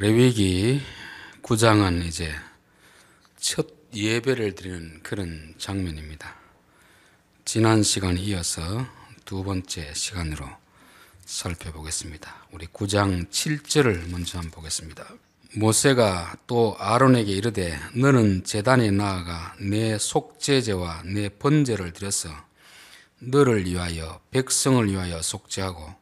레위기 9장은 이제 첫 예배를 드리는 그런 장면입니다. 지난 시간에 이어서 두 번째 시간으로 살펴보겠습니다. 우리 9장 7절을 먼저 한번 보겠습니다. 모세가 또 아론에게 이르되 너는 재단에 나아가 내 속죄제와 내 번제를 드려서 너를 위하여 백성을 위하여 속죄하고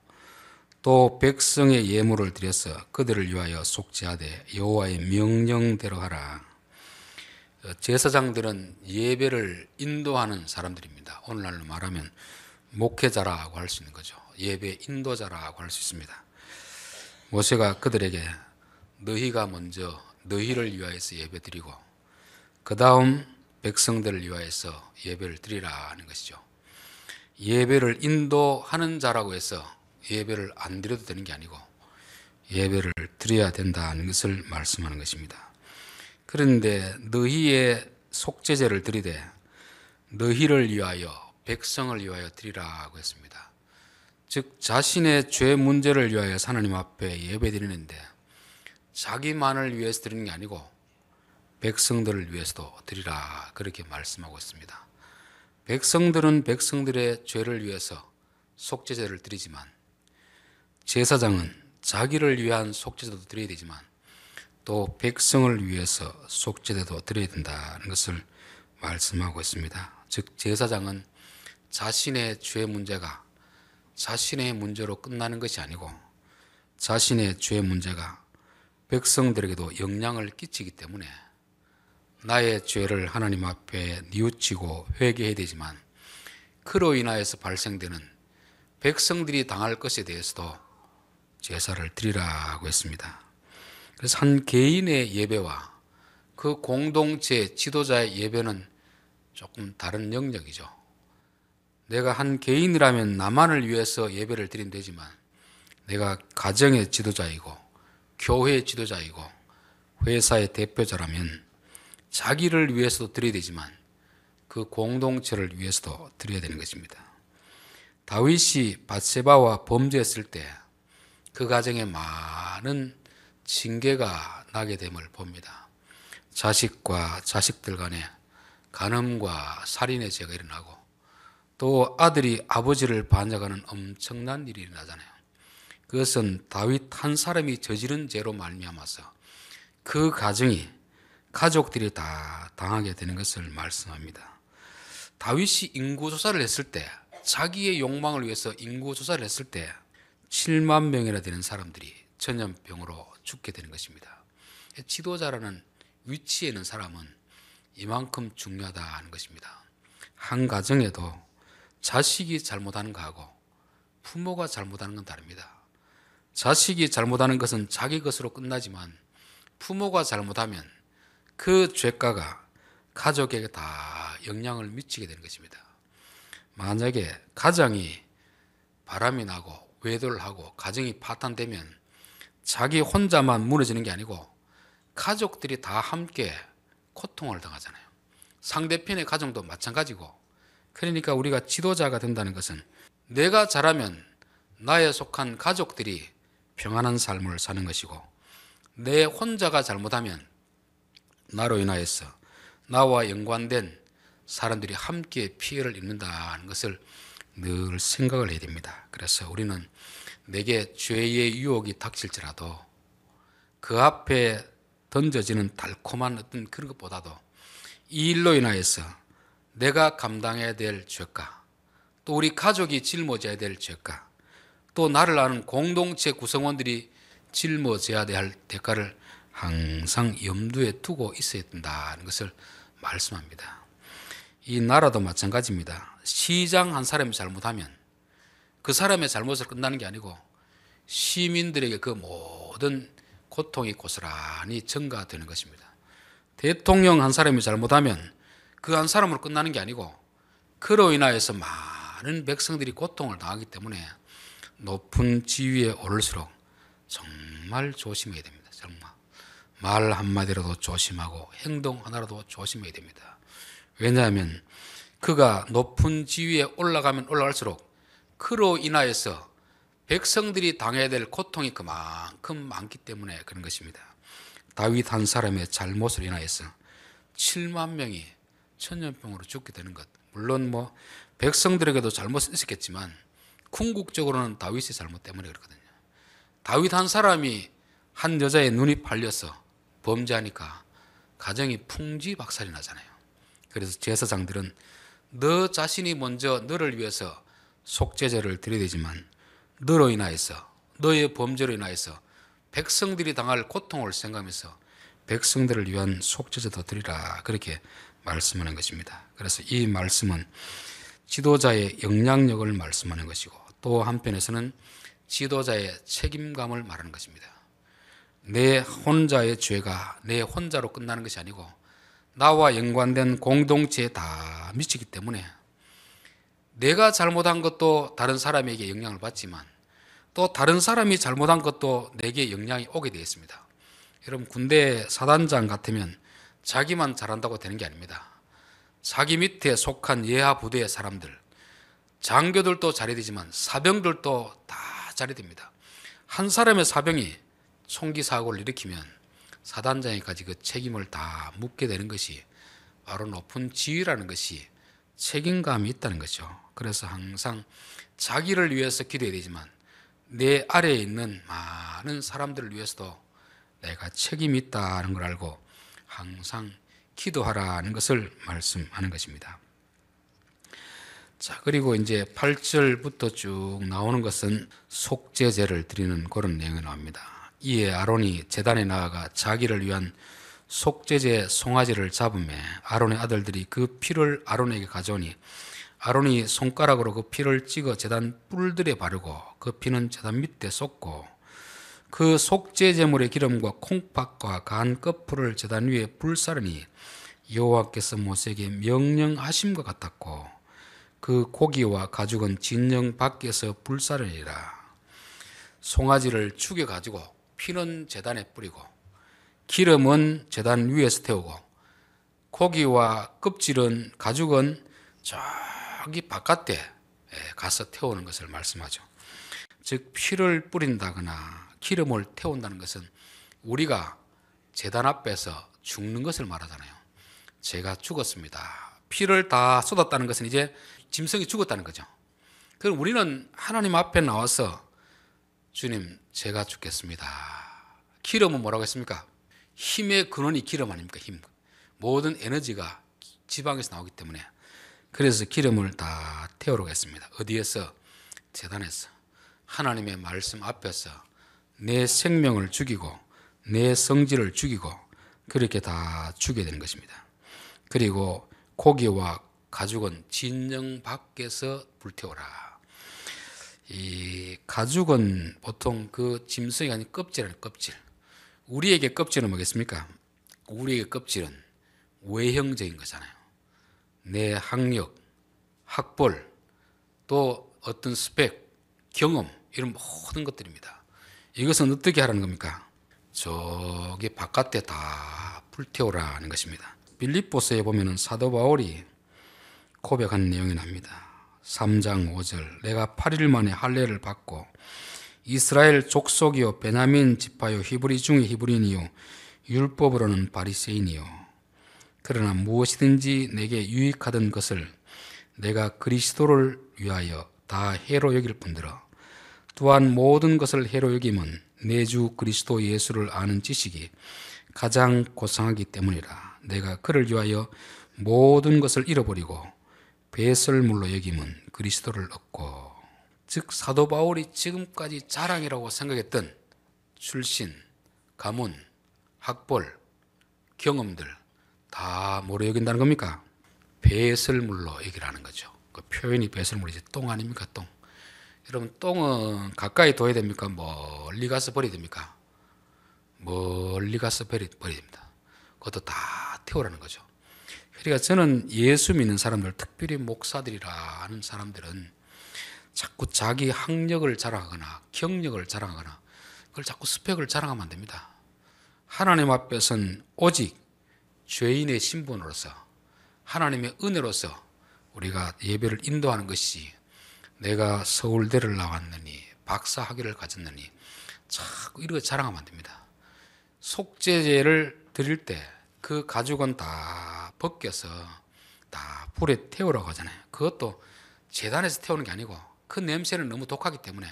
또 백성의 예물을 드려서 그들을 위하여 속죄하되 여호와의 명령대로 하라. 어, 제사장들은 예배를 인도하는 사람들입니다. 오늘날로 말하면 목회자라고 할 수 있는 거죠. 예배 인도자라고 할 수 있습니다. 모세가 그들에게 너희가 먼저 너희를 위하여서 예배 드리고 그 다음 백성들을 위하여서 예배를 드리라 하는 것이죠. 예배를 인도하는 자라고 해서 예배를 안 드려도 되는 게 아니고 예배를 드려야 된다는 것을 말씀하는 것입니다. 그런데 너희의 속죄제를 드리되 너희를 위하여 백성을 위하여 드리라고 했습니다. 즉 자신의 죄 문제를 위하여 하나님 앞에 예배 드리는데 자기만을 위해서 드리는 게 아니고 백성들을 위해서도 드리라 그렇게 말씀하고 있습니다. 백성들은 백성들의 죄를 위해서 속죄제를 드리지만 제사장은 자기를 위한 속죄도 드려야 되지만 또 백성을 위해서 속죄도 드려야 된다는 것을 말씀하고 있습니다. 즉 제사장은 자신의 죄 문제가 자신의 문제로 끝나는 것이 아니고 자신의 죄 문제가 백성들에게도 영향을 끼치기 때문에 나의 죄를 하나님 앞에 뉘우치고 회개해야 되지만 그로 인하여서 발생되는 백성들이 당할 것에 대해서도 제사를 드리라고 했습니다. 그래서 한 개인의 예배와 그 공동체 지도자의 예배는 조금 다른 영역이죠. 내가 한 개인이라면 나만을 위해서 예배를 드리면 되지만 내가 가정의 지도자이고 교회의 지도자이고 회사의 대표자라면 자기를 위해서도 드려야 되지만 그 공동체를 위해서도 드려야 되는 것입니다. 다윗이 바세바와 범죄했을 때그 가정에 많은 징계가 나게 됨을 봅니다. 자식과 자식들 간에 간음과 살인의 죄가 일어나고 또 아들이 아버지를 반역하는 엄청난 일이 일어나잖아요. 그것은 다윗 한 사람이 저지른 죄로 말미암아서 그 가정이 가족들이 다 당하게 되는 것을 말씀합니다. 다윗이 인구 조사를 했을 때 자기의 욕망을 위해서 인구 조사를 했을 때 7만 명이나 되는 사람들이 전염병으로 죽게 되는 것입니다. 지도자라는 위치에 있는 사람은 이만큼 중요하다 하는 것입니다. 한 가정에도 자식이 잘못하는 거하고 부모가 잘못하는 건 다릅니다. 자식이 잘못하는 것은 자기 것으로 끝나지만 부모가 잘못하면 그 죄가가 가족에게 다 영향을 미치게 되는 것입니다. 만약에 가장이 바람이 나고 외도를 하고 가정이 파탄되면 자기 혼자만 무너지는 게 아니고 가족들이 다 함께 고통을 당하잖아요. 상대편의 가정도 마찬가지고 그러니까 우리가 지도자가 된다는 것은 내가 잘하면 나에 속한 가족들이 평안한 삶을 사는 것이고 내 혼자가 잘못하면 나로 인하여서 나와 연관된 사람들이 함께 피해를 입는다는 것을 늘 생각을 해야 됩니다. 그래서 우리는 내게 죄의 유혹이 닥칠지라도 그 앞에 던져지는 달콤한 어떤 그런 것보다도 이 일로 인하여서 내가 감당해야 될 죄가 또 우리 가족이 짊어져야 될 죄가 또 나를 아는 공동체 구성원들이 짊어져야 될 대가를 항상 염두에 두고 있어야 된다는 것을 말씀합니다. 이 나라도 마찬가지입니다. 시장 한 사람이 잘못하면 그 사람의 잘못을 끝나는 게 아니고 시민들에게 그 모든 고통이 고스란히 증가되는 것입니다. 대통령 한 사람이 잘못하면 그 한 사람으로 끝나는 게 아니고 그로 인하여서 많은 백성들이 고통을 당하기 때문에 높은 지위에 오를수록 정말 조심해야 됩니다. 정말 말 한마디라도 조심하고 행동 하나라도 조심해야 됩니다. 왜냐하면 그가 높은 지위에 올라가면 올라갈수록 그로 인하여서 백성들이 당해야 될 고통이 그만큼 많기 때문에 그런 것입니다. 다윗 한 사람의 잘못을 인하여서 7만 명이 천연병으로 죽게 되는 것. 물론 뭐 백성들에게도 잘못이 있었겠지만 궁극적으로는 다윗의 잘못 때문에 그렇거든요. 다윗 한 사람이 한 여자의 눈이 팔려서 범죄하니까 가정이 풍지박살이 나잖아요. 그래서 제사장들은 너 자신이 먼저 너를 위해서 속죄제를 드려야 되지만 너로 인하여서 너의 범죄로 인하여서 백성들이 당할 고통을 생각하면서 백성들을 위한 속죄제도 드리라 그렇게 말씀하는 것입니다. 그래서 이 말씀은 지도자의 영향력을 말씀하는 것이고 또 한편에서는 지도자의 책임감을 말하는 것입니다. 내 혼자의 죄가 내 혼자로 끝나는 것이 아니고 나와 연관된 공동체에 다 미치기 때문에 내가 잘못한 것도 다른 사람에게 영향을 받지만 또 다른 사람이 잘못한 것도 내게 영향이 오게 되어 있습니다. 여러분 군대 사단장 같으면 자기만 잘한다고 되는 게 아닙니다. 자기 밑에 속한 예하 부대의 사람들, 장교들도 잘해야 되지만 사병들도 다 잘해야 됩니다. 한 사람의 사병이 총기 사고를 일으키면 사단장에까지 그 책임을 다 묻게 되는 것이 바로 높은 지위라는 것이 책임감이 있다는 거죠. 그래서 항상 자기를 위해서 기도해야 되지만 내 아래에 있는 많은 사람들을 위해서도 내가 책임이 있다는 걸 알고 항상 기도하라는 것을 말씀하는 것입니다. 자, 그리고 이제 8절부터 쭉 나오는 것은 속죄제를 드리는 그런 내용이 나옵니다. 이에 아론이 재단에 나아가 자기를 위한 속죄제 송아지를 잡음에 아론의 아들들이 그 피를 아론에게 가져오니 아론이 손가락으로 그 피를 찍어 재단 뿔들에 바르고 그 피는 재단 밑에 쏟고 그 속죄 제물의 기름과 콩팥과 간꺼풀을 재단 위에 불사르니 여호와께서 모세에게 명령하심과 같았고 그 고기와 가죽은 진영 밖에서 불사르니라 송아지를 죽여 가지고 피는 재단에 뿌리고 기름은 재단 위에서 태우고 고기와 껍질은 가죽은 저기 바깥에 예, 가서 태우는 것을 말씀하죠. 즉 피를 뿌린다거나 기름을 태운다는 것은 우리가 재단 앞에서 죽는 것을 말하잖아요. 제가 죽었습니다. 피를 다 쏟았다는 것은 이제 짐승이 죽었다는 거죠. 그럼 우리는 하나님 앞에 나와서 주님 제가 죽겠습니다. 기름은 뭐라고 했습니까? 힘의 근원이 기름 아닙니까? 힘. 모든 에너지가 지방에서 나오기 때문에 그래서 기름을 다 태우려고 했습니다. 어디에서? 재단에서. 하나님의 말씀 앞에서 내 생명을 죽이고 내 성질을 죽이고 그렇게 다 죽게 되는 것입니다. 그리고 고기와 가죽은 진영 밖에서 불태워라. 이 가죽은 보통 그 짐승이 아닌 껍질을 껍질. 우리에게 껍질은 뭐겠습니까? 우리의 껍질은 외형적인 거잖아요. 내 학력, 학벌, 또 어떤 스펙, 경험 이런 모든 것들입니다. 이것은 어떻게 하라는 겁니까? 저기 바깥에 다 불태우라는 것입니다. 빌립보서에 보면 사도 바울이 고백한 내용이 납니다. 3장 5절 내가 8일 만에 할례를 받고 이스라엘 족속이요 베냐민 지파요 히브리 중의 히브리니요 율법으로는 바리새인이요 그러나 무엇이든지 내게 유익하던 것을 내가 그리스도를 위하여 다 해로 여길 뿐더러 또한 모든 것을 해로 여김은 내 주 그리스도 예수를 아는 지식이 가장 고상하기 때문이라 내가 그를 위하여 모든 것을 잃어버리고 배설물로 여김은 그리스도를 얻고 즉 사도 바울이 지금까지 자랑이라고 생각했던 출신, 가문, 학벌, 경험들 다 뭐로 여긴다는 겁니까? 배설물로 여기라는 거죠. 그 표현이 배설물이지 똥 아닙니까 똥. 여러분 똥은 가까이 둬야 됩니까? 멀리 가서 버려야 됩니까? 멀리 가서 버려야됩니다 그것도 다 태우라는 거죠. 그러니까 저는 예수 믿는 사람들, 특별히 목사들이라는 사람들은 자꾸 자기 학력을 자랑하거나 경력을 자랑하거나 그걸 자꾸 스펙을 자랑하면 안 됩니다. 하나님 앞에선 오직 죄인의 신분으로서 하나님의 은혜로서 우리가 예배를 인도하는 것이 내가 서울대를 나왔느니 박사 학위를 가졌느니 자꾸 이런 거 자랑하면 안 됩니다. 속죄제를 드릴 때그 가죽은 다 벗겨서 다 불에 태우라고 하잖아요. 그것도 재단에서 태우는 게 아니고 그 냄새는 너무 독하기 때문에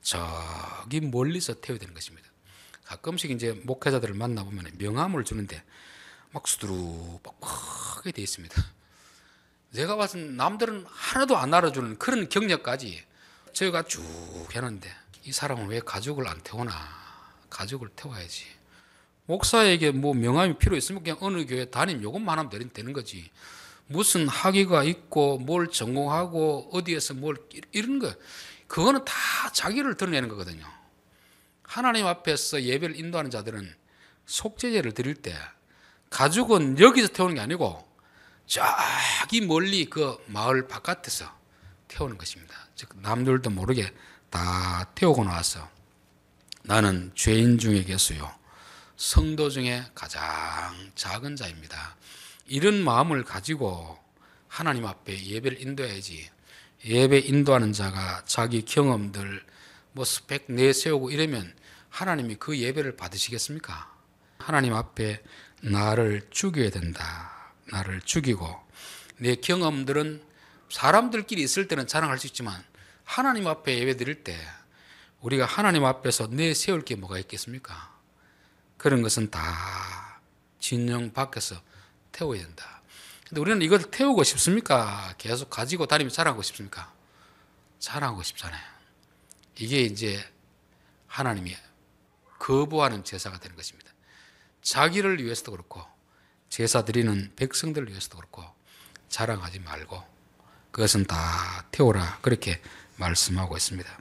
저기 멀리서 태워야 되는 것입니다. 가끔씩 이제 목회자들을 만나보면 명함을 주는데 막 수두룩 뻑하게 되어 있습니다. 내가봤 봐서 남들은 하나도 안 알아주는 그런 경력까지 저희가 쭉해는데이 사람은 왜 가죽을 안 태우나 가죽을 태워야지 목사에게 뭐 명함이 필요 있으면 그냥 어느 교회 담임 요것만 하면 되는, 되는 거지. 무슨 학위가 있고 뭘 전공하고 어디에서 뭘 이런 거 그거는 다 자기를 드러내는 거거든요. 하나님 앞에서 예배를 인도하는 자들은 속죄제를 드릴 때 가죽은 여기서 태우는 게 아니고 저기 멀리 그 마을 바깥에서 태우는 것입니다. 즉 남들도 모르게 다 태우고 나와서 나는 죄인 중에 계수요. 성도 중에 가장 작은 자입니다. 이런 마음을 가지고 하나님 앞에 예배를 인도해야지. 예배 인도하는 자가 자기 경험들, 뭐 스펙 내세우고 이러면 하나님이 그 예배를 받으시겠습니까? 하나님 앞에 나를 죽여야 된다. 나를 죽이고. 내 경험들은 사람들끼리 있을 때는 자랑할 수 있지만 하나님 앞에 예배 드릴 때 우리가 하나님 앞에서 내세울 게 뭐가 있겠습니까? 그런 것은 다 진영 밖에서 태워야 된다. 근데 우리는 이걸 태우고 싶습니까? 계속 가지고 다니면 자라고 싶습니까? 자라고 싶잖아요. 이게 이제 하나님이 거부하는 제사가 되는 것입니다. 자기를 위해서도 그렇고 제사 드리는 백성들을 위해서도 그렇고 자랑하지 말고 그것은 다 태워라 그렇게 말씀하고 있습니다.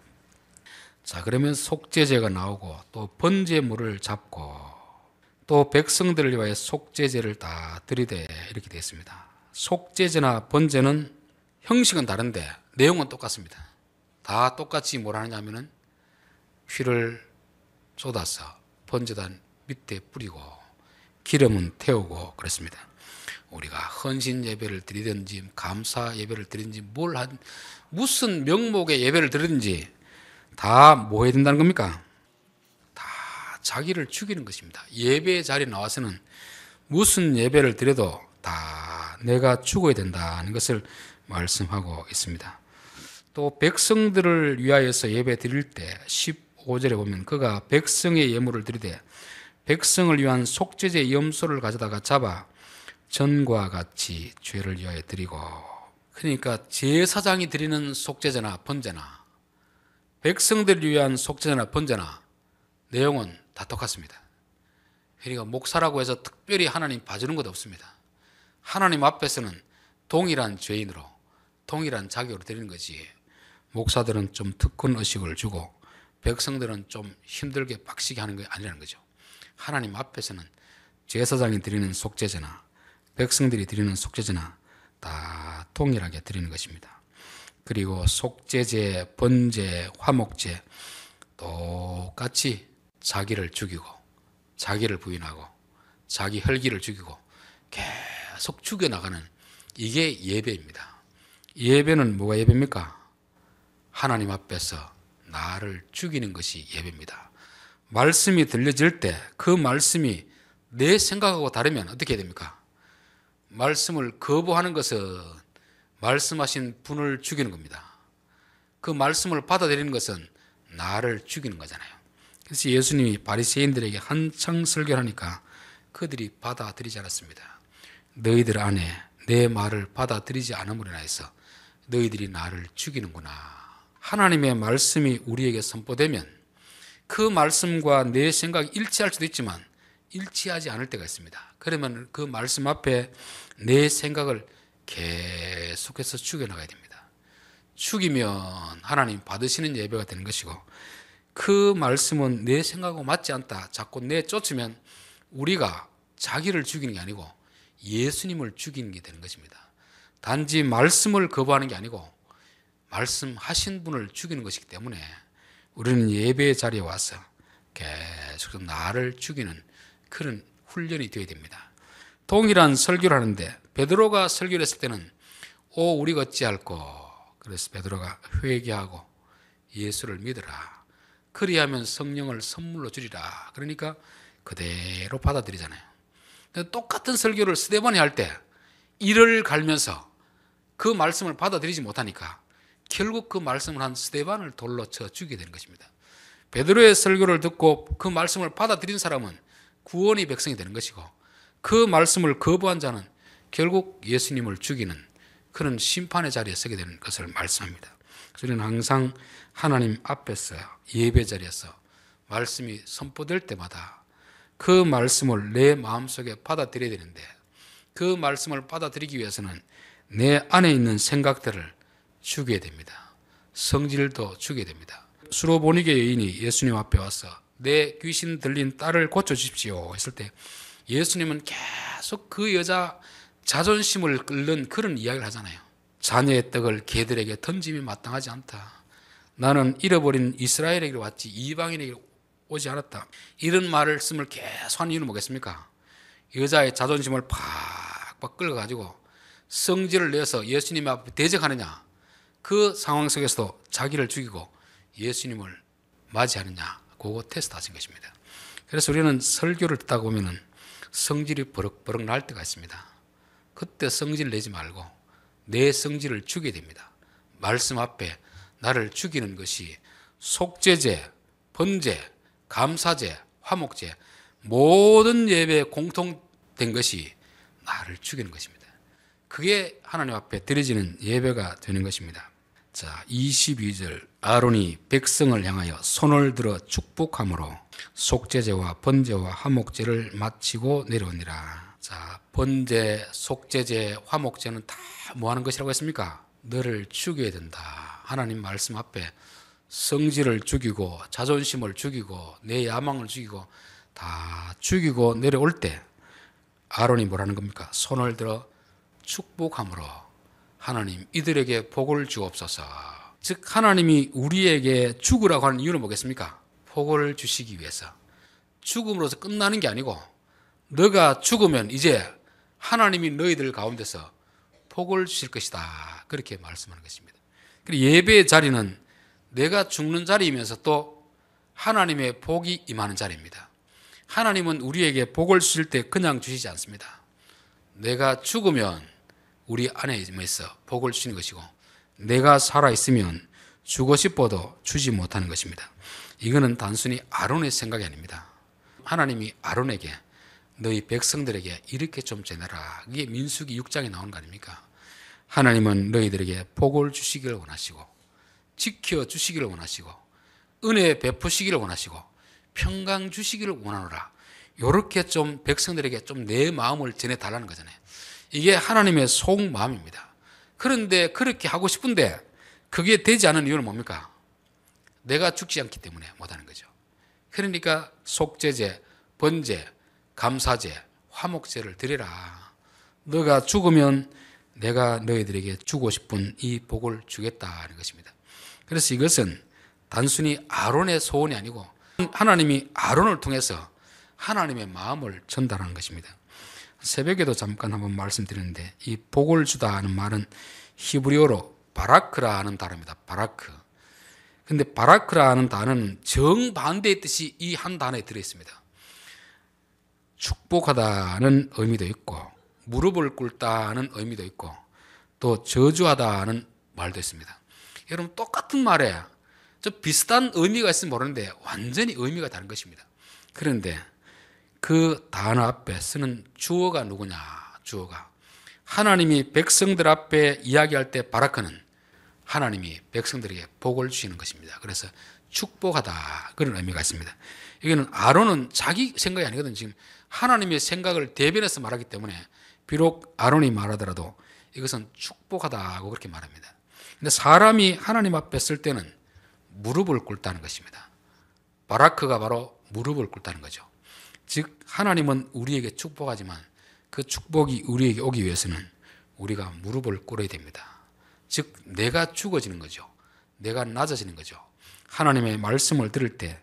자, 그러면 속죄제가 나오고 또 번제물을 잡고 또 백성들을 위하 속죄제를 다 드리되 이렇게 되어 있습니다. 속죄제나 번제는 형식은 다른데 내용은 똑같습니다. 다 똑같이 뭘 하느냐면은 휘를 쏟아서 번제단 밑에 뿌리고 기름은 태우고 그랬습니다. 우리가 헌신 예배를 드리든지 감사 예배를 드리든지 뭘 한 무슨 명목의 예배를 드리든지 다뭐 해야 된다는 겁니까? 다 자기를 죽이는 것입니다. 예배 자리에 나와서는 무슨 예배를 드려도 다 내가 죽어야 된다는 것을 말씀하고 있습니다. 또 백성들을 위하여서 예배 드릴 때 15절에 보면 그가 백성의 예물을 드리되 백성을 위한 속죄제 염소를 가져다가 잡아 전과 같이 죄를 위하여 드리고 그러니까 제사장이 드리는 속죄제나 번제나 백성들을 위한 속죄나 번제나 내용은 다 똑같습니다. 그러니까 목사라고 해서 특별히 하나님 봐주는 것도 없습니다. 하나님 앞에서는 동일한 죄인으로 동일한 자격으로 드는 거지. 목사들은 좀 특권 의식을 주고 백성들은 좀 힘들게 빡시게 하는 게 아니라는 거죠. 하나님 앞에서는 제사장이 드리는 속죄제나 백성들이 드리는 속죄제나 다 동일하게 드리는 것입니다. 그리고 속죄제, 번제, 화목제 똑같이 자기를 죽이고 자기를 부인하고 자기 혈기를 죽이고 계속 죽여 나가는 이게 예배입니다. 예배는 뭐가 예배입니까? 하나님 앞에서 나를 죽이는 것이 예배입니다. 말씀이 들려질 때 그 말씀이 내 생각하고 다르면 어떻게 됩니까? 말씀을 거부하는 것은 말씀하신 분을 죽이는 겁니다. 그 말씀을 받아들이는 것은 나를 죽이는 거잖아요. 그래서 예수님이 바리새인들에게 한창 설교하니까 그들이 받아들이지 않았습니다. 너희들 안에 내 말을 받아들이지 않음으로 인해서 너희들이 나를 죽이는구나. 하나님의 말씀이 우리에게 선포되면 그 말씀과 내 생각이 일치할 수도 있지만 일치하지 않을 때가 있습니다. 그러면 그 말씀 앞에 내 생각을 계속해서 죽여나가야 됩니다. 죽이면 하나님 받으시는 예배가 되는 것이고 그 말씀은 내 생각하고 맞지 않다. 자꾸 내 쫓으면 우리가 자기를 죽이는 게 아니고 예수님을 죽이는 게 되는 것입니다. 단지 말씀을 거부하는 게 아니고 말씀하신 분을 죽이는 것이기 때문에 우리는 예배의 자리에 와서 계속 나를 죽이는 그런 훈련이 되어야 됩니다. 동일한 설교를 하는데 베드로가 설교를 했을 때는 오 우리 어찌할꼬 그래서 베드로가 회개하고 예수를 믿으라 그리하면 성령을 선물로 주리라 그러니까 그대로 받아들이잖아요 똑같은 설교를 스데반이 할 때 이를 갈면서 그 말씀을 받아들이지 못하니까 결국 그 말씀을 한 스데반을 돌로 쳐 죽이게 되는 것입니다 베드로의 설교를 듣고 그 말씀을 받아들인 사람은 구원의 백성이 되는 것이고 그 말씀을 거부한 자는 결국 예수님을 죽이는 그런 심판의 자리에 서게 되는 것을 말씀합니다. 그래서 우리는 항상 하나님 앞에서 예배 자리에서 말씀이 선포될 때마다 그 말씀을 내 마음속에 받아들여야 되는데 그 말씀을 받아들이기 위해서는 내 안에 있는 생각들을 죽여야 됩니다. 성질도 죽여야 됩니다. 수로보니게 여인이 예수님 앞에 와서 내 귀신 들린 딸을 고쳐주십시오 했을 때 예수님은 계속 그 여자 자존심을 끓는 그런 이야기를 하잖아요. 자녀의 떡을 개들에게 던짐이 마땅하지 않다. 나는 잃어버린 이스라엘에게 왔지 이방인에게 오지 않았다. 이런 말을 쓰을 계속 한 이유는 뭐겠습니까? 여자의 자존심을 팍팍 끌어가지고 성질을 내서 예수님 앞에 대적하느냐. 그 상황 속에서도 자기를 죽이고 예수님을 맞이하느냐. 그거 테스트 하신 것입니다. 그래서 우리는 설교를 듣다 보면 성질이 버럭버럭 날 때가 있습니다. 그때 성질 내지 말고 내 성질을 주게 됩니다. 말씀 앞에 나를 죽이는 것이 속죄제, 번제, 감사제, 화목제 모든 예배에 공통된 것이 나를 죽이는 것입니다. 그게 하나님 앞에 드려지는 예배가 되는 것입니다. 자, 22절 아론이 백성을 향하여 손을 들어 축복함으로 속죄제와 번제와 화목제를 마치고 내려오니라. 자, 번제, 속제제, 화목제는 다 뭐 하는 것이라고 했습니까? 너를 죽여야 된다. 하나님 말씀 앞에 성질을 죽이고 자존심을 죽이고 내 야망을 죽이고 다 죽이고 내려올 때 아론이 뭐라는 겁니까? 손을 들어 축복함으로 하나님 이들에게 복을 주옵소서. 즉 하나님이 우리에게 죽으라고 하는 이유는 뭐겠습니까? 복을 주시기 위해서 죽음으로서 끝나는 게 아니고 너가 죽으면 이제 하나님이 너희들 가운데서 복을 주실 것이다. 그렇게 말씀하는 것입니다. 예배의 자리는 내가 죽는 자리이면서 또 하나님의 복이 임하는 자리입니다. 하나님은 우리에게 복을 주실 때 그냥 주시지 않습니다. 내가 죽으면 우리 안에 있어 복을 주시는 것이고 내가 살아있으면 주고 싶어도 주지 못하는 것입니다. 이거는 단순히 아론의 생각이 아닙니다. 하나님이 아론에게 너희 백성들에게 이렇게 좀 재내라. 이게 민수기 6장에 나온는거 아닙니까? 하나님은 너희들에게 복을 주시기를 원하시고 지켜 주시기를 원하시고 은혜 베푸시기를 원하시고 평강 주시기를 원하노라. 요렇게 좀 백성들에게 좀 내 마음을 전해 달라는 거잖아요. 이게 하나님의 속마음입니다. 그런데 그렇게 하고 싶은데 그게 되지 않은 이유는 뭡니까? 내가 죽지 않기 때문에 못 하는 거죠. 그러니까 속죄제, 번제, 감사제, 화목제를 드리라. 너가 죽으면 내가 너희들에게 주고 싶은 이 복을 주겠다는 것입니다. 그래서 이것은 단순히 아론의 소원이 아니고 하나님이 아론을 통해서 하나님의 마음을 전달한 것입니다. 새벽에도 잠깐 한번 말씀드렸는데 이 복을 주다는 말은 히브리어로 바라크라는 단어입니다. 바라크. 근데 바라크라는 단어는 정반대의 뜻이 이 한 단어에 들어 있습니다. 축복하다는 의미도 있고 무릎을 꿇다는 의미도 있고 또 저주하다는 말도 있습니다. 여러분 똑같은 말에 저 비슷한 의미가 있으면 모르는데 완전히 의미가 다른 것입니다. 그런데 그 단어 앞에 쓰는 주어가 누구냐? 주어가 하나님이 백성들 앞에 이야기할 때 바라크는 하나님이 백성들에게 복을 주시는 것입니다. 그래서 축복하다 그런 의미가 있습니다. 여기는 아론은 자기 생각이 아니거든 지금 하나님의 생각을 대변해서 말하기 때문에 비록 아론이 말하더라도 이것은 축복하다고 그렇게 말합니다. 근데 사람이 하나님 앞에 설 때는 무릎을 꿇다는 것입니다. 바라크가 바로 무릎을 꿇다는 거죠. 즉 하나님은 우리에게 축복하지만 그 축복이 우리에게 오기 위해서는 우리가 무릎을 꿇어야 됩니다. 즉 내가 죽어지는 거죠. 내가 낮아지는 거죠. 하나님의 말씀을 들을 때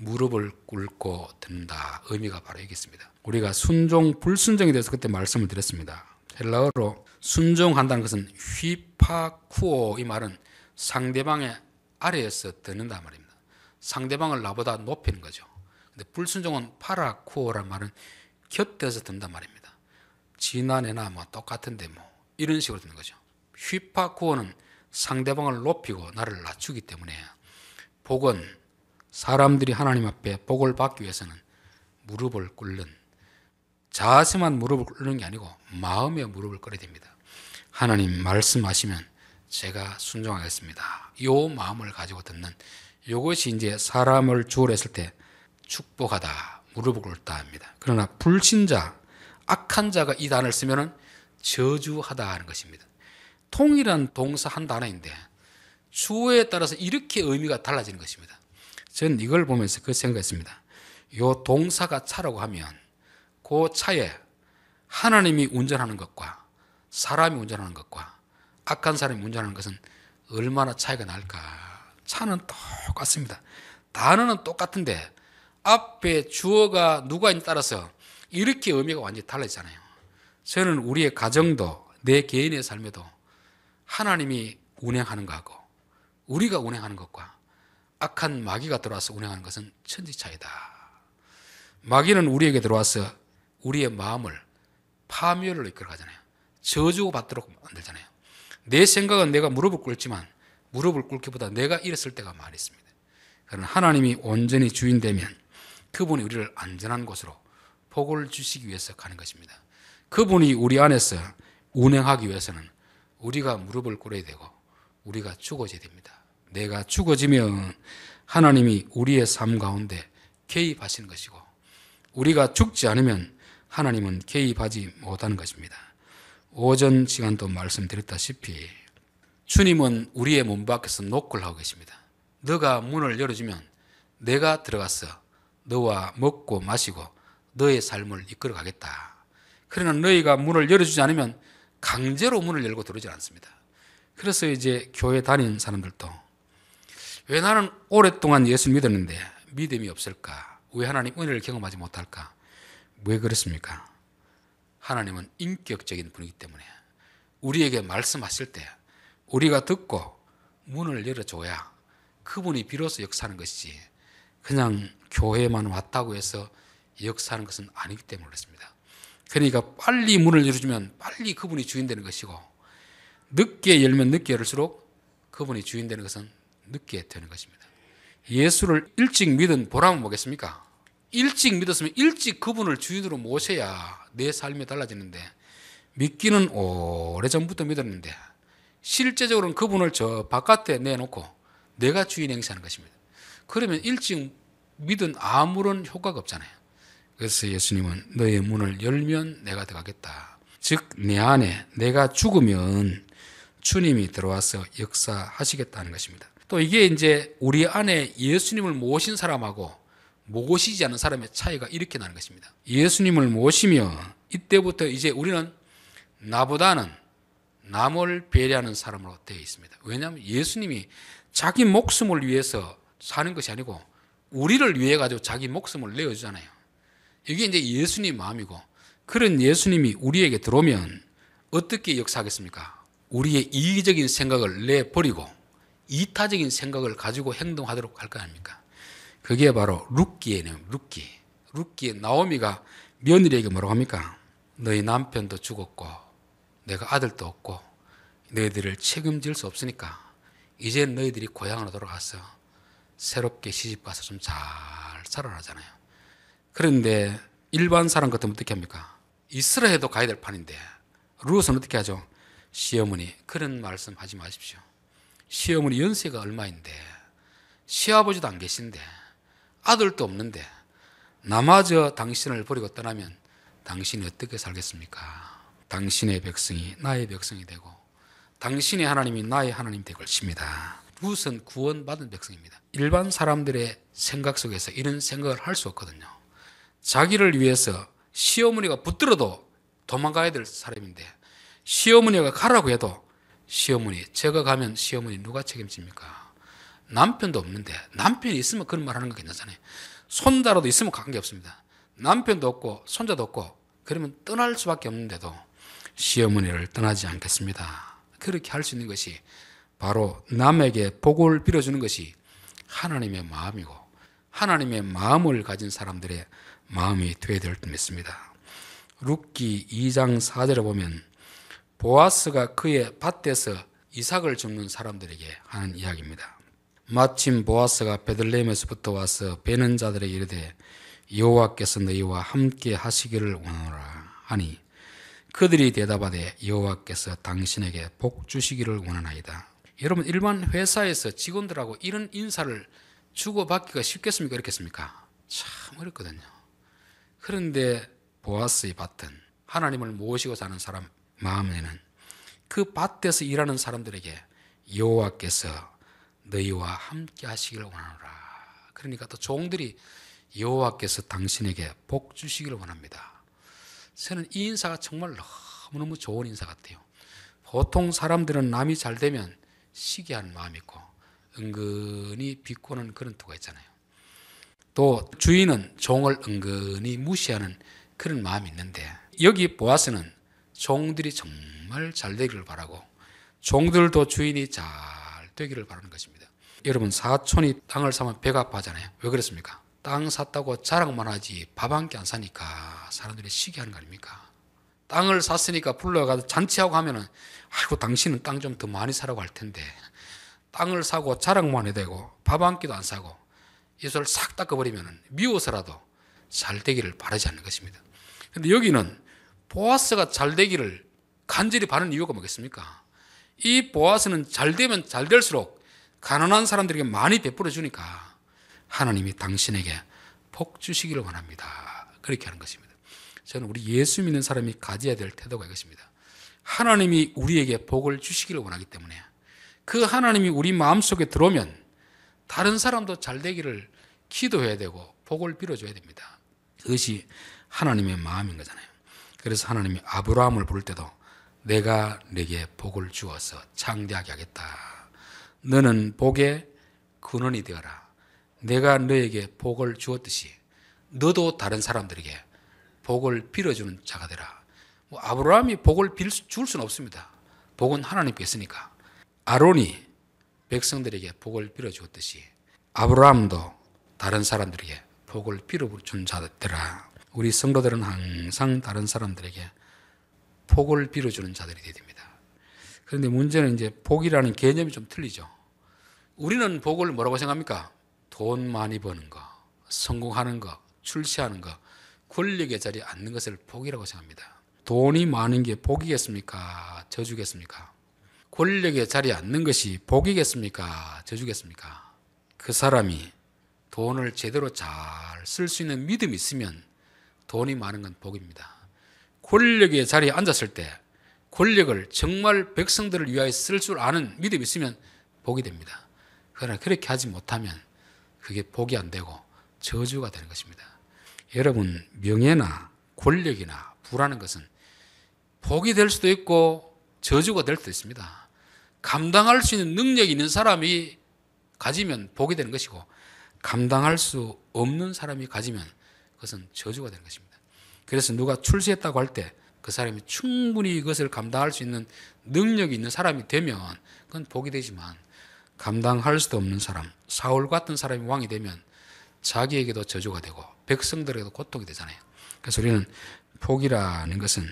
무릎을 꿇고 든다. 의미가 바로 여기 있습니다. 우리가 순종, 불순종에 대해서 그때 말씀을 드렸습니다. 헬라어로 순종한다는 것은 휘파쿠오 이 말은 상대방의 아래에서 드는다 말입니다. 상대방을 나보다 높이는 거죠. 근데 불순종은 파라쿠오란 말은 곁에서 든다 말입니다. 지난해나 뭐 똑같은데 뭐 이런 식으로 드는 거죠. 휘파쿠오는 상대방을 높이고 나를 낮추기 때문에 복은 사람들이 하나님 앞에 복을 받기 위해서는 무릎을 꿇는 자세만 무릎을 꿇는 게 아니고 마음의 무릎을 꿇어야 됩니다. 하나님 말씀하시면 제가 순종하겠습니다. 요 마음을 가지고 듣는 요것이 이제 사람을 주월했을 때 축복하다 무릎을 꿇다 합니다. 그러나 불신자 악한 자가 이 단어를 쓰면 저주하다 하는 것입니다. 통일한 동사 한 단어인데 주어에 따라서 이렇게 의미가 달라지는 것입니다. 전 이걸 보면서 그 생각했습니다. 요 동사가 차라고 하면 그 차에 하나님이 운전하는 것과 사람이 운전하는 것과 악한 사람이 운전하는 것은 얼마나 차이가 날까? 차는 똑같습니다. 단어는 똑같은데 앞에 주어가 누가인지 따라서 이렇게 의미가 완전히 달라지잖아요. 저는 우리의 가정도 내 개인의 삶에도 하나님이 운행하는 거하고 우리가 운행하는 것과 악한 마귀가 들어와서 운행하는 것은 천지차이다. 마귀는 우리에게 들어와서 우리의 마음을 파멸을 이끌어 가잖아요. 저주받도록 만들잖아요. 내 생각은 내가 무릎을 꿇지만 무릎을 꿇기보다 내가 일했을 때가 많이 있습니다. 그러나 하나님이 온전히 주인되면 그분이 우리를 안전한 곳으로 복을 주시기 위해서 가는 것입니다. 그분이 우리 안에서 운행하기 위해서는 우리가 무릎을 꿇어야 되고 우리가 죽어져야 됩니다. 내가 죽어지면 하나님이 우리의 삶 가운데 개입하시는 것이고 우리가 죽지 않으면 하나님은 개입하지 못하는 것입니다. 오전 시간도 말씀드렸다시피 주님은 우리의 몸 밖에서 노크를 하고 계십니다. 너가 문을 열어주면 내가 들어가서 너와 먹고 마시고 너의 삶을 이끌어 가겠다. 그러나 너희가 문을 열어주지 않으면 강제로 문을 열고 들어오지 않습니다. 그래서 이제 교회 다닌 사람들도 왜 나는 오랫동안 예수를 믿었는데 믿음이 없을까? 왜 하나님 은혜를 경험하지 못할까? 왜 그렇습니까? 하나님은 인격적인 분이기 때문에 우리에게 말씀하실 때 우리가 듣고 문을 열어줘야 그분이 비로소 역사하는 것이지 그냥 교회만 왔다고 해서 역사하는 것은 아니기 때문에 그렇습니다. 그러니까 빨리 문을 열어주면 빨리 그분이 주인 되는 것이고 늦게 열면 늦게 열을수록 그분이 주인 되는 것은 늦게 되는 것입니다. 예수를 일찍 믿은 보람은 뭐겠습니까? 일찍 믿었으면 일찍 그분을 주인으로 모셔야 내 삶이 달라지는데 믿기는 오래전부터 믿었는데 실제적으로는 그분을 저 바깥에 내놓고 내가 주인 행사하는 것입니다. 그러면 일찍 믿은 아무런 효과가 없잖아요. 그래서 예수님은 너의 문을 열면 내가 들어가겠다. 즉, 내 안에 내가 죽으면 주님이 들어와서 역사하시겠다는 것입니다. 또 이게 이제 우리 안에 예수님을 모신 사람하고 모시지 않은 사람의 차이가 이렇게 나는 것입니다. 예수님을 모시며 이때부터 이제 우리는 나보다는 남을 배려하는 사람으로 되어 있습니다. 왜냐하면 예수님이 자기 목숨을 위해서 사는 것이 아니고 우리를 위해 가지고 자기 목숨을 내어주잖아요. 이게 이제 예수님 마음이고 그런 예수님이 우리에게 들어오면 어떻게 역사하겠습니까? 우리의 이기적인 생각을 내버리고 이타적인 생각을 가지고 행동하도록 할 거 아닙니까? 그게 바로 룻기의 내용, 룻기. 룻기에 나오미가 며느리에게 뭐라고 합니까? 너희 남편도 죽었고 내가 아들도 없고 너희들을 책임질 수 없으니까 이제 너희들이 고향으로 돌아가서 새롭게 시집 가서 좀 잘 살아라잖아요. 그런데 일반 사람 같으면 어떻게 합니까? 이스라엘도 가야 될 판인데 루스는 어떻게 하죠? 시어머니 그런 말씀 하지 마십시오. 시어머니 연세가 얼마인데 시아버지도 안 계신데 아들도 없는데 나마저 당신을 버리고 떠나면 당신이 어떻게 살겠습니까? 당신의 백성이 나의 백성이 되고 당신의 하나님이 나의 하나님 될 것입니다. 루스 구원받은 백성입니다. 일반 사람들의 생각 속에서 이런 생각을 할 수 없거든요. 자기를 위해서 시어머니가 붙들어도 도망가야 될 사람인데 시어머니가 가라고 해도 시어머니 제가 가면 시어머니 누가 책임집니까? 남편도 없는데 남편이 있으면 그런 말 하는 거 괜찮잖아요. 손자라도 있으면 관계없습니다. 남편도 없고 손자도 없고 그러면 떠날 수밖에 없는데도 시어머니를 떠나지 않겠습니다. 그렇게 할 수 있는 것이 바로 남에게 복을 빌어주는 것이 하나님의 마음이고 하나님의 마음을 가진 사람들의 마음이 되어야 될 듯 믿습니다. 룻기 2장 4절에 보면 보아스가 그의 밭에서 이삭을 줍는 사람들에게 하는 이야기입니다. 마침 보아스가 베들레헴에서부터 와서 베는 자들에게 이르되 여호와께서 너희와 함께 하시기를 원하노라 하니 그들이 대답하되 여호와께서 당신에게 복 주시기를 원하나이다. 여러분 일반 회사에서 직원들하고 이런 인사를 주고받기가 쉽겠습니까? 어렵겠습니까? 참 어렵거든요. 그런데 보아스의 밭은 하나님을 모시고 사는 사람 마음에는 그 밭에서 일하는 사람들에게 여호와께서 너희와 함께 하시기를 원하노라. 그러니까 또 종들이 여호와께서 당신에게 복 주시기를 원합니다. 저는 이 인사가 정말 너무너무 좋은 인사 같아요. 보통 사람들은 남이 잘 되면 시기한 마음이 있고 은근히 비꼬는 그런 투가 있잖아요. 또 주인은 종을 은근히 무시하는 그런 마음이 있는데 여기 보아스는 종들이 정말 잘 되기를 바라고 종들도 주인이 잘 되기를 바라는 것입니다. 여러분 사촌이 땅을 사면 배가 아파잖아요왜 그렇습니까? 땅 샀다고 자랑만 하지 밥 한 끼 안 사니까 사람들이 시기하는 거 아닙니까? 땅을 샀으니까 불러가서 잔치하고 하면은 아이고 당신은 땅 좀 더 많이 사라고 할 텐데 땅을 사고 자랑만 해대고 밥 한 끼도 안 사고 이소를 싹 닦아버리면은 미워서라도 잘 되기를 바라지 않는 것입니다. 근데 여기는 보아스가 잘 되기를 간절히 바는 이유가 뭐겠습니까? 이 보아스는 잘 되면 잘 될수록 가난한 사람들에게 많이 베풀어 주니까 하나님이 당신에게 복 주시기를 원합니다. 그렇게 하는 것입니다. 저는 우리 예수 믿는 사람이 가져야 될 태도가 이것입니다. 하나님이 우리에게 복을 주시기를 원하기 때문에 그 하나님이 우리 마음속에 들어오면 다른 사람도 잘 되기를 기도해야 되고 복을 빌어줘야 됩니다. 그것이 하나님의 마음인 거잖아요. 그래서 하나님이 아브라함을 부를 때도 내가 내게 복을 주어서 창대하게 하겠다. 너는 복의 근원이 되어라. 내가 너에게 복을 주었듯이 너도 다른 사람들에게 복을 빌어주는 자가 되라. 뭐 아브라함이 복을 빌, 줄 수는 없습니다. 복은 하나님께 있으니까. 아론이 백성들에게 복을 빌어주었듯이 아브라함도 다른 사람들에게 복을 빌어준 자가 되라. 우리 성도들은 항상 다른 사람들에게 복을 빌어주는 자들이 됩니다. 그런데 문제는 이제 복이라는 개념이 좀 틀리죠. 우리는 복을 뭐라고 생각합니까? 돈 많이 버는 거, 성공하는 거, 출세하는 거, 권력의 자리에 앉는 것을 복이라고 생각합니다. 돈이 많은 게 복이겠습니까? 저주겠습니까? 권력의 자리에 앉는 것이 복이겠습니까? 저주겠습니까? 그 사람이 돈을 제대로 잘 쓸 수 있는 믿음이 있으면 돈이 많은 건 복입니다. 권력의 자리에 앉았을 때 권력을 정말 백성들을 위하여 쓸 줄 아는 믿음이 있으면 복이 됩니다. 그러나 그렇게 하지 못하면 그게 복이 안 되고 저주가 되는 것입니다. 여러분, 명예나 권력이나 부라는 것은 복이 될 수도 있고 저주가 될 수도 있습니다. 감당할 수 있는 능력이 있는 사람이 가지면 복이 되는 것이고 감당할 수 없는 사람이 가지면 그것은 저주가 되는 것입니다. 그래서 누가 출세했다고 할 때 그 사람이 충분히 이것을 감당할 수 있는 능력이 있는 사람이 되면 그건 복이 되지만 감당할 수도 없는 사람, 사울 같은 사람이 왕이 되면 자기에게도 저주가 되고 백성들에게도 고통이 되잖아요. 그래서 우리는 복이라는 것은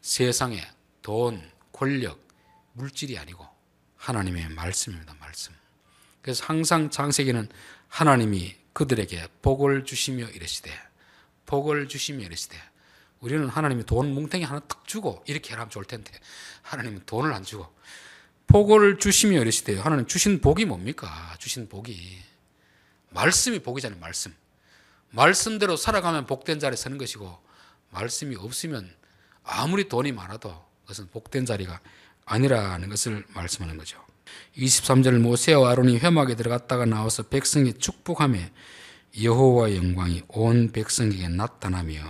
세상의 돈, 권력, 물질이 아니고 하나님의 말씀입니다. 말씀. 그래서 항상 장세기는 하나님이 그들에게 복을 주시며 이르시되 복을 주시며 이르시되 우리는 하나님이 돈 뭉탱이 하나 딱 주고 이렇게 하면 좋을 텐데 하나님은 돈을 안 주고 복을 주시며 이르시되 하나님 주신 복이 뭡니까? 주신 복이 말씀이 복이잖아요. 말씀. 말씀대로 살아가면 복된 자리에 서는 것이고 말씀이 없으면 아무리 돈이 많아도 그것은 복된 자리가 아니라는 것을 말씀하는 거죠. 23절 모세와 아론이 회막에 들어갔다가 나와서 백성이 축복함에 여호와의 영광이 온 백성에게 나타나며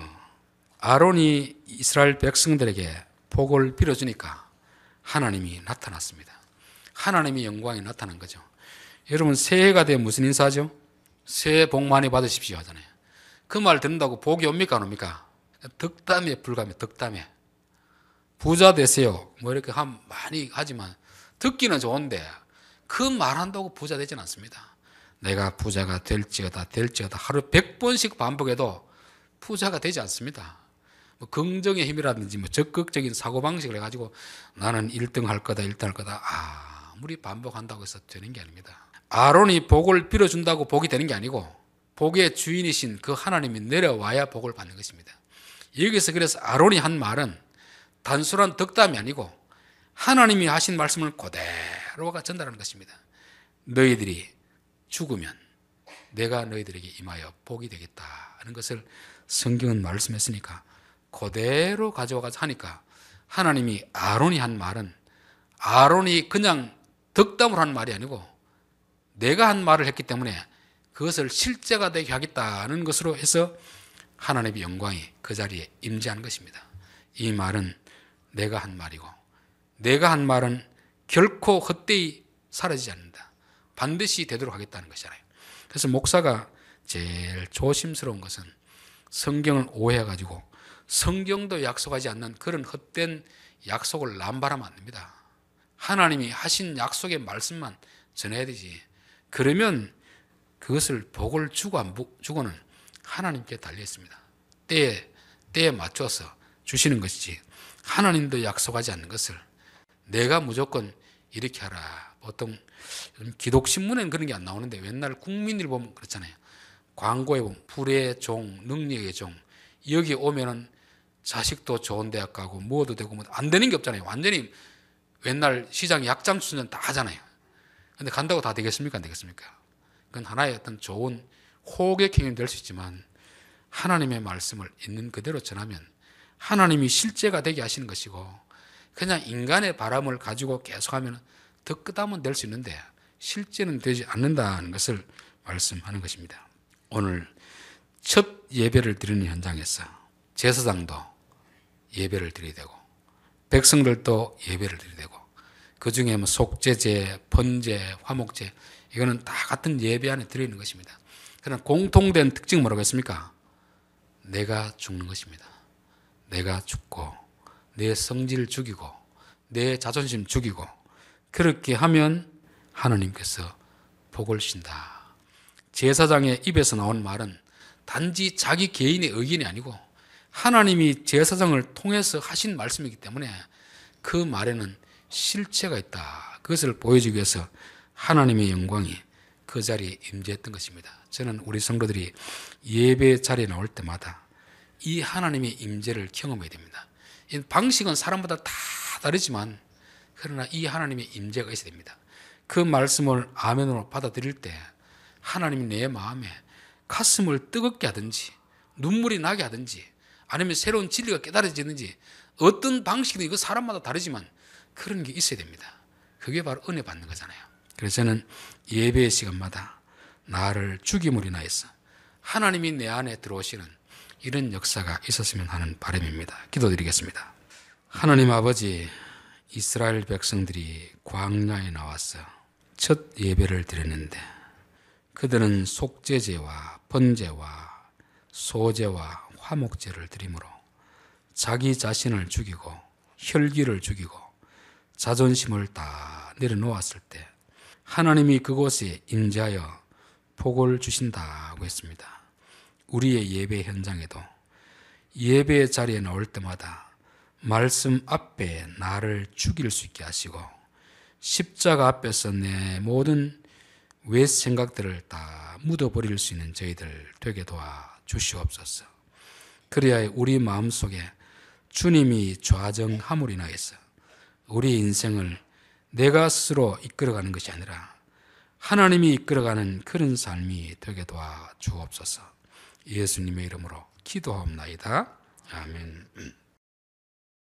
아론이 이스라엘 백성들에게 복을 빌어주니까 하나님이 나타났습니다. 하나님의 영광이 나타난 거죠. 여러분 새해가 되면 무슨 인사죠? 새해 복 많이 받으십시오 하잖아요. 그 말 듣는다고 복이 옵니까 안 옵니까? 덕담에 불과합니 담에 부자 되세요. 뭐 이렇게 많이 하지만 듣기는 좋은데 그 말한다고 부자 되진 않습니다. 내가 부자가 될지어다 될지어다 하루 100번씩 반복해도 부자가 되지 않습니다. 뭐 긍정의 힘이라든지 뭐 적극적인 사고방식을 해가지고 나는 1등 할 거다 1등 할 거다 아, 무리 반복한다고 해서 되는 게 아닙니다. 아론이 복을 빌어준다고 복이 되는 게 아니고 복의 주인이신 그 하나님이 내려와야 복을 받는 것입니다. 여기서 그래서 아론이 한 말은 단순한 덕담이 아니고 하나님이 하신 말씀을 그대로가 전달하는 것입니다. 너희들이 죽으면 내가 너희들에게 임하여 복이 되겠다는 것을 성경은 말씀했으니까 그대로 가져와서 하니까 하나님이 아론이 한 말은 아론이 그냥 덕담을 한 말이 아니고 내가 한 말을 했기 때문에 그것을 실제가 되게 하겠다는 것으로 해서 하나님의 영광이 그 자리에 임재한 것입니다. 이 말은 내가 한 말이고 내가 한 말은 결코 헛되이 사라지지 않는다. 반드시 되도록 하겠다는 것이잖아요. 그래서 목사가 제일 조심스러운 것은 성경을 오해해가지고 성경도 약속하지 않는 그런 헛된 약속을 남발하면 안 됩니다. 하나님이 하신 약속의 말씀만 전해야 되지. 그러면 그것을 복을 주고 안 주고는 하나님께 달려 있습니다. 때에 때에 맞춰서 주시는 것이지. 하나님도 약속하지 않는 것을 내가 무조건 이렇게 하라 보통 기독신문에는 그런 게 안 나오는데 옛날 국민일 보면 그렇잖아요. 광고에 보면 불의 종, 능력의 종. 여기 오면은 자식도 좋은 대학 가고 뭐도 되고 뭐 안 되는 게 없잖아요. 완전히 옛날 시장 약장 수전 다 하잖아요. 근데 간다고 다 되겠습니까? 안 되겠습니까? 그건 하나의 어떤 좋은 호객행위될 수 있지만 하나님의 말씀을 있는 그대로 전하면 하나님이 실제가 되게 하시는 것이고 그냥 인간의 바람을 가지고 계속하면 더 끄다면 될 수 있는데 실제는 되지 않는다는 것을 말씀하는 것입니다. 오늘 첫 예배를 드리는 현장에서 제사장도 예배를 드려야 되고 백성들도 예배를 드려야 되고 그 중에 뭐 속죄제, 번제, 화목제 이거는 다 같은 예배 안에 들어있는 것입니다. 그러나 공통된 특징 뭐라겠습니까? 내가 죽는 것입니다. 내가 죽고 내 성질 죽이고 내 자존심 죽이고 그렇게 하면 하나님께서 복을 신다. 제사장의 입에서 나온 말은 단지 자기 개인의 의견이 아니고 하나님이 제사장을 통해서 하신 말씀이기 때문에 그 말에는 실체가 있다. 그것을 보여주기 위해서 하나님의 영광이 그 자리에 임재했던 것입니다. 저는 우리 성도들이 예배 자리에 나올 때마다 이 하나님의 임재를 경험해야 됩니다. 방식은 사람마다 다 다르지만 그러나 이 하나님의 임재가 있어야 됩니다. 그 말씀을 아멘으로 받아들일 때 하나님 내 마음에 가슴을 뜨겁게 하든지 눈물이 나게 하든지 아니면 새로운 진리가 깨달아지는지 어떤 방식이든 이거 사람마다 다르지만 그런 게 있어야 됩니다. 그게 바로 은혜 받는 거잖아요. 그래서 저는 예배 시간마다 나를 죽임으로나 해서 하나님이 내 안에 들어오시는 이런 역사가 있었으면 하는 바람입니다. 기도드리겠습니다. 하나님 아버지 이스라엘 백성들이 광야에 나왔어 첫 예배를 드렸는데 그들은 속죄제와 번제와 소제와 화목제를 드림으로 자기 자신을 죽이고 혈기를 죽이고 자존심을 다 내려놓았을 때 하나님이 그곳에 임자여 복을 주신다고 했습니다. 우리의 예배 현장에도 예배 자리에 나올 때마다 말씀 앞에 나를 죽일 수 있게 하시고 십자가 앞에서 내 모든 외 생각들을 다 묻어버릴 수 있는 저희들 되게 도와 주시옵소서. 그래야 우리 마음속에 주님이 좌정함으로 인하여서 우리 인생을 내가 스스로 이끌어가는 것이 아니라 하나님이 이끌어가는 그런 삶이 되게 도와 주옵소서. 예수님의 이름으로 기도하옵나이다. 아멘.